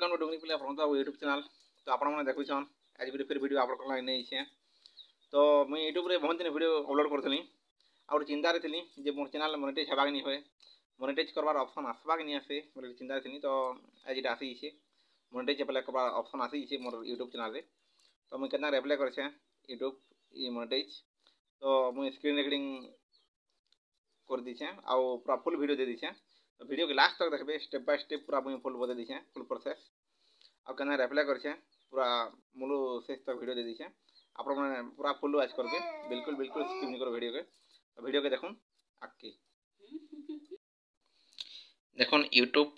YouTube channel ડુંગળી ଆପଣମାନେ ଦେଖୁଛନ୍ ଆଜି ଗୁଟେ ଫେର୍ ଭିଡ଼ିଓ ଆପଣଙ୍କର ଲାଗି ନେଇଛେ ତ ମୁଇଁ ୟୁଟ୍ୟୁବ୍ରେ ବହୁତ ଦିନ ଭିଡ଼ିଓ ଅପଲୋଡ଼୍ କରୁଥିଲି ଆଉ ଗୋଟେ ଚିନ୍ତାରେ ଥିଲି ଯେ ମୋର ଚ୍ୟାନେଲ୍ ମନିଟାଇଜ୍ ହେବାକେ ନି ହୁଏ ମନିଟାଇଜ୍ କରବାର ଅପସନ୍ ଆସବାକେ ନି ଆସେ ବୋଲେ ଚିନ୍ତାରେ ଥିଲି ତ ଆଜି ଏଇଟା ଆସିଛେ ମନିଟାଇଜ୍ ଆପ୍ଲାଏ କରବାର ଅପସନ୍ ଆସିଛେ ମୋର ୟୁଟ୍ୟୁବ୍ ଚ୍ୟାନେଲ୍ରେ ତ ମୁଇଁ କେନ୍ତା ଆପ୍ଲାଏ କରିଛେ ୟୁଟ୍ୟୁବ୍ ଇ ମନିଟାଇଜ୍ ତ ମୁଇଁ ସ୍କ୍ରିନ୍ ରେକର୍ଡ଼ିଂ କରିଦେଇଛେ ଆଉ ପୁରା ଫୁଲ୍ ଭିଡ଼ିଓ ଦେଇଦେଇଛେ तो वीडियो के लास्ट तक देखिए स्टेप बाय स्टेप पूरा मुझे फुल बता दीछे फुल प्रोसेस आ केना एप्लाय करछे पूरा मुलू शेष तक वीडियो दे दीछे आप पूरा फुल वाच करके बिल्कुल बिल्कुल स्किप नहीं करो वीडियो के तो वीडियो के देखो आगे দেখুন ইউটিউব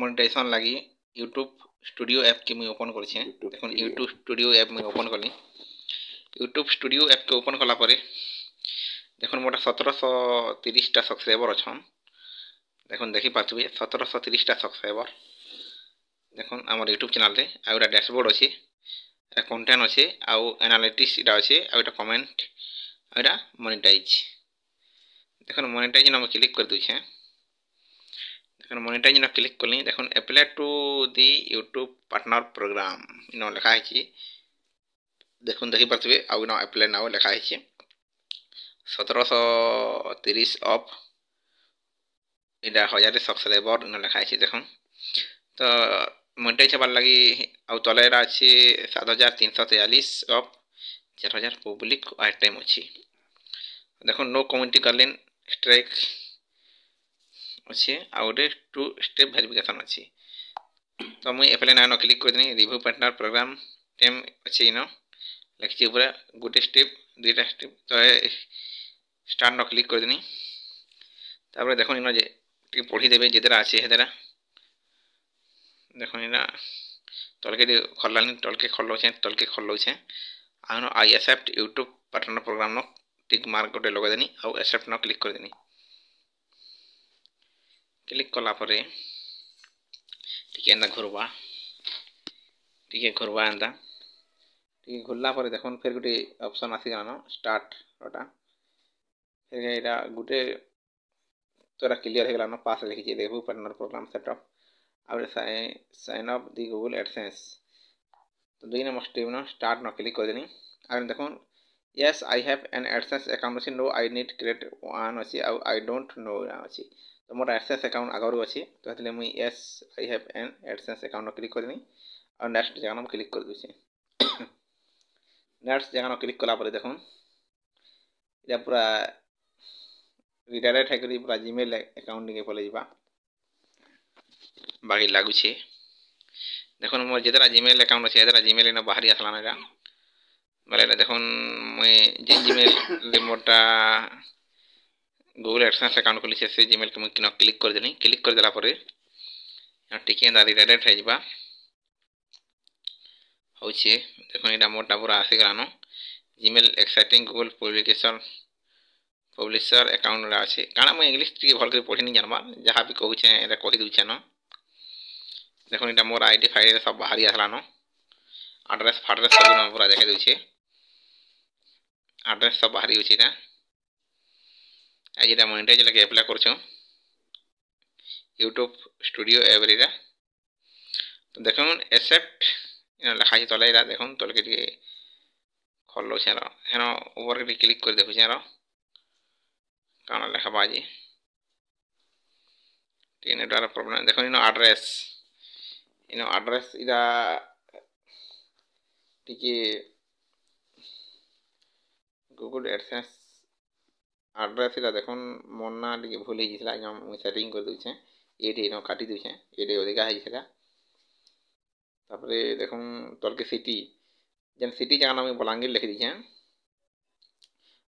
মনিটাইজেশন লাগি ইউটিউব স্টুডিও অ্যাপ কি মুই ওপেন করেছি দেখুন ইউটিউব স্টুডিও অ্যাপ মুই ওপেন কলি ইউটিউব স্টুডিও অ্যাপ কে ওপেন কলা পরে দেখুন মোটা সতেরোশো তিরিশটা সবসক্রাইবর অছন দেখুন দেখি পাচ্ছি সতেরোশো তিরিশটা সবসক্রাইবর দেখুন আমার ইউট্যুব চ্যানেলে আর একটা ড্যাশবোর্ড আছে এটা কন্টেন্ট আছে আর অ্যানালিটিক্স এটা আছে আর এটা কমেন্ট আর এটা মনিটাইজ দেখুন মনিটাইজ আমি ক্লিক করে দিয়েছি হ্যাঁ। দেখুন মনিটাইজ না ক্লিক করলি দেখুন apply to the YouTube partner program in লেখা হয়েছে দেখুন দেখিপারে আউ ইন অ্যাপ্লাই নাও লেখা হয়েছে সতেরোশো তিরিশ অফ এটা হজারে সবসক্রাইবর লেখা আছে দেখুন তো মনিটাইজ হবার লাগি আউ তলে এটা আছে সাত হাজার তিনশো তেয়াল্লিশ অফ চার হাজার পব্লিক ওয়ার টাইম অছি দেখুন নো কমিউনিটি গার্ডেন স্ট্রাইক ଅଛି ଆଉ ଗୋଟେ ଟୁ ଷ୍ଟେପ୍ ଭେରିଫିକେସନ୍ ଅଛି ତ ମୁଁ ଏପ୍ଲାଏ ନାଇନ୍ କ୍ଲିକ୍ କରିଦେଲି ରିଭ୍ୟୁ ପାର୍ଟନର୍ ପ୍ରୋଗ୍ରାମ୍ ଟେମ୍ ଅଛି ଇନ ଲେଖିଛି ପୁରା ଗୋଟେ ଷ୍ଟେପ୍ ଦୁଇଟା ଷ୍ଟେପ୍ ତ স্টার্ট ন ক্লিক করে দিন তারপরে দেখুন এরা যে একটু পড়িয়ে দেবে যেদের আছে হেদারা দেখুন এরা তলকে যে খোলানি তলকে খোলছে তলকে খোলছে আনো I accept YouTube partner program নক টিক মার্ক গোটে লগে দেনি আর অ্যাকসেপ্ট ন ক্লিক করে দেনি ক্লিক কলা পরে ঠিক ଟିକେ ଏନ୍ତା ଘୁରବା ଟିକେ ଘୁରବା ঘুরলা পরে দেখুন ফের ଦେଖୁନ୍ অপশন আসি ଅପସନ୍ স্টার্ট ওটা फिर एटा गोटे तोरा क्लीयर होगलान पास लिखिए देखू पार्टनर प्रोग्राम सेटअप आउ sign up the Google AdSense तो दुई नंबर स्टेप न स्टार्ट न क्लिक करदेनी आउ देख yes I have an AdSense account अच्छे no I need create one अच्छे आउ आई डोंट नो अच्छे तो मोर एडसेंस अकाउंट आगर अच्छे तो से मुई yes I have an AdSense account click करदेनी आउ नेक्स्ट जगह क्लिक कर दूसरी नेक्स्ट जगह क्लिक कलापर देख এটা পুরা ରିଡାଇରେକ୍ଟ ହେଇକରି ପୁରା ଜିମେଲ୍ ଆକାଉଣ୍ଟ୍କେ ପଲେଇଯିବା ବାକି ଲାଗୁଛେ ଦେଖୁନ୍ ମୋର ଯେତେଟା ଜିମେଲ୍ ଆକାଉଣ୍ଟ୍ ଅଛି ହେତେଟା ଜିମେଲ୍ ଇନ ବାହାରି ଆସ୍ଲାନ ଏକା ବେଲେ ଏଟା ଦେଖୁନ୍ ମୁଇଁ ଯେନ୍ ଜିମେଲ୍ରେ ମୋର୍ଟା ଗୁଗୁଲ୍ ଆଡ଼୍ସେନ୍ସ ଆକାଉଣ୍ଟ୍ ଖୋଲିଛେ ସେ ଜିମେଲ୍କେ ମୁଇଁ କିନ କ୍ଲିକ୍ କରିଦେଲି କ୍ଲିକ୍ କରିଦେଲା ପରେ ଟିକେ ଏନ୍ତା ରିଡାଇରେକ୍ଟ ହେଇଯିବା ହଉଛେ ଦେଖୁନ୍ ଇଟା ମୋର୍ଟା ପୁରା ଆସିଗଲାନ Gmail existing Google publication publisher ଆକାଉଣ୍ଟ୍ରେ ଅଛି କାଣା ମୁଇଁ ଇଂଲିଶ୍ ଟିକେ ଭଲ୍ କରି ପଢ଼ିନି ଜାନ୍ବା ଯାହା ବି କହୁଛେଁ ଏଇଟା କହିଦେଉଛେନ ଦେଖୁନ୍ ଏଇଟା ମୋର ଆଇ ଡ଼ି ଫାଇଡ଼ିରେ ସବୁ ବାହାରି ଆସିଲାନ ଆଡ୍ରେସ୍ ଫାଡ୍ରେସ୍ ସବୁ ପୁରା ଦେଖାଇ ଦେଉଛେ ଆଡ୍ରେସ୍ ସବୁ ବାହାରି ଯାଉଛେ ଏଇଟା ଆଉ ଯେଟା ମନିଟାଇଜ୍ ଲାଗି ଆପ୍ଲାଏ କରୁଛୁଁ ୟୁଟ୍ୟୁବ୍ ଷ୍ଟୁଡ଼ିଓ ଏଭ୍ରିଟା ଦେଖୁନ୍ ଏକ୍ସେପ୍ଟ ଲେଖା ହେଇଛି ତଲେ ଏଇଟା ଦେଖୁନ୍ ତଲକେ ଟିକେ ଖୋଲୁଛେଁ ହେନ ଉପର୍କେ ଟିକେ କ୍ଲିକ୍ କରି ଦେଖୁଛେଁ কারণ লেখা বাজে ঠিক আছে এটা প্রবলেম দেখুন ইনো আড্রেস ইনো আড্রেস এটা টিকি গুগল অ্যাডসেন্স আড্রেস এটা দেখুন মোর না টিকি ভুল হয়ে গেছিলা ইনো মুই সেটিং করে দেউছে এটি ইনো কাটি দেউছে এটি অধিকা হয়েছিলা তারপরে দেখুন তলকে সিটি যেন সিটি জায়গা নাম বলাঙ্গীর লিখে দিয়েছে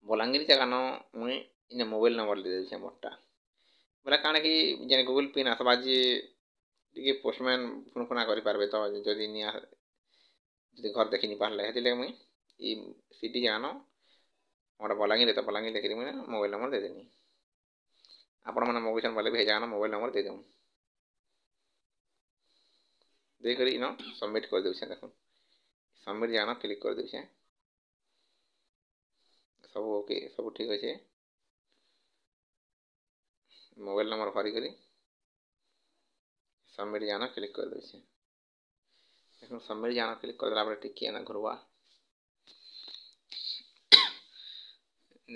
বলাঙ্গীর জায়গা নাম মুই ଇନେ ମୋବାଇଲ୍ ନମ୍ବର୍ ଦେଇ ଦେଉଛେଁ ମୋର୍ଟା ବୋଲେ କାଣା କି ଯେନ୍ ଗୁଗୁଲ୍ ପିନ୍ ଆସ୍ବା ଯେ ଟିକେ ପୋଷ୍ଟମ୍ୟାନ୍ ଫୋନ୍ ଫୁଣା କରିପାର୍ବେ ତ ଯଦି ନି ଯଦି ଘର୍ ଦେଖି ନି ପାର୍ଲେ ହେଥିର୍ଲାଗି ମୁଇଁ ଇ ସିଟି ଜାଣ ଆମର୍ ବଲାଙ୍ଗୀର୍ରେ ତ ବଲାଙ୍ଗୀର ଲେଖିଦେମି ମୁଇଁ ମୋବାଇଲ୍ ନମ୍ବର୍ ଦେଇଦେମି ଆପଣମାନେ ମଗୁଛନ୍ ବୋଲେ ବି ହେ ଜାଗାନ ମୋବାଇଲ୍ ନମ୍ବର୍ ଦେଇଦେଉନ୍ ଦେଇକରି ଇନ ସବ୍ମିଟ୍ କରିଦେଉଛେଁ ଦେଖୁନ୍ ସବ୍ମିଟ୍ ଜାଣ କ୍ଲିକ୍ କରିଦେଉଛେଁ ସବୁ ଓକେ ସବୁ ଠିକ୍ ଅଛେ ମୋବାଇଲ୍ ନମ୍ବର୍ ଭରିକରି ସବମିଟ୍ ଯାନ କ୍ଲିକ୍ କରିଦେଉଛି ଦେଖନ୍ତୁ ସବମିଟ୍ ଯାନ କ୍ଲିକ୍ କରିଦେଲା ପରେ ଟିକିଏ ନା ଘୁରବା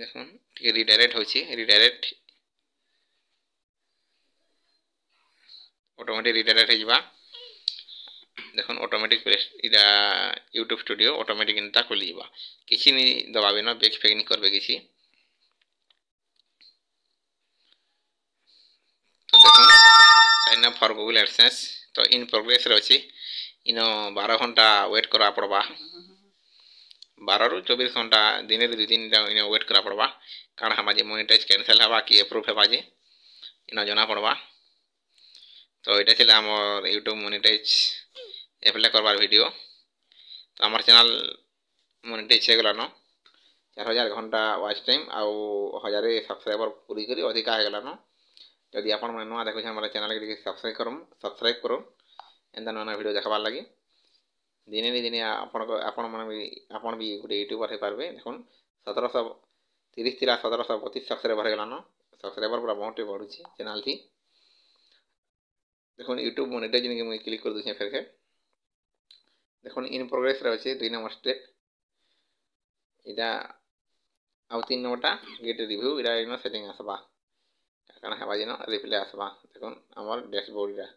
ଦେଖୁନ୍ ଟିକେ ରିଡାଇରେକ୍ଟ ହେଉଛି ରିଡାଇରେକ୍ଟ ଅଟୋମେଟିକ୍ ରିଡାଇରେକ୍ଟ ହେଇଯିବା দেখুন অটোমেটিক এটা ইউটিউব স্টুডিও অটোমেটিক এটা খুলিযা কিছু নি দবাবে না বেক ফেক নি করবে কিছু sign up for Google AdSense তো ইন প্রোগ্রেসরে অছি ইন বার ঘন্টা ওয়েট করা পড়বা বারু চবিশ ঘন্টা দিনে দুই তিনটা ইন ওয়েট করা পড়বা কারণ হবা যে মনিটাইজ ক্যানসেল হবা কি এপ্রুভ হবা যে ইন জনা পড়বা তো এটা ছিল আমার ইউটিউব মনিটাইজ এপ্লাই করবার ভিডিও তো আমার চ্যানেল মনিটাইজ হয়ে গলানো চার হাজার ঘন্টা ওয়াচ টাইম আউ হাজারে সবসক্রাইবর পুরি করে অধিকা হয়ে গলানো ଯଦି ଆପଣମାନେ ନୂଆ ଦେଖୁଛନ୍ ବୋଲେ ଚ୍ୟାନେଲ୍କେ ଟିକେ ସବସ୍କ୍ରାଇବ୍ କରନ୍ ସବସ୍କ୍ରାଇବ୍ କରନ୍ ଏନ୍ତା ନୂଆ ନୂଆ ଭିଡ଼ିଓ ଦେଖ୍ବାର୍ ଲାଗି ଦିନେ ନି ଦିନେ ଆପଣଙ୍କ ଆପଣମାନେ ବି ଆପଣ ବି ଗୋଟେ ୟୁଟ୍ୟୁବର୍ ହେଇପାରିବେ ଦେଖୁନ୍ ସତରଶହ ତିରିଶ ଥିଲା ସତରଶହ ବତିଶ ସବସ୍କ୍ରାଇବର୍ ହେଇଗଲାନ ସବସ୍କ୍ରାଇବର୍ ପୁରା ବହୁତଟେ ବଢ଼ୁଛି ଚ୍ୟାନେଲ୍ଟି দেখুন ইউটিউব মনিটাইজিংকে মুই ক্লিক করে দিয়েছি ফেরকে দেখুন ইন প্রোগ্রেস রয়েছে দুই নম্বর স্টেপ এটা আউ তিন নম্বরটা গেট রিভিউ এটা এনে সেটিং আসবা କାଣା ହେବା ଯେନ ରିପ୍ଲାଏ ଆସ୍ବା ଦେଖୁନ୍ ଆମର୍ ଡ୍ୟାସ୍ବୋର୍ଡ଼୍ଟା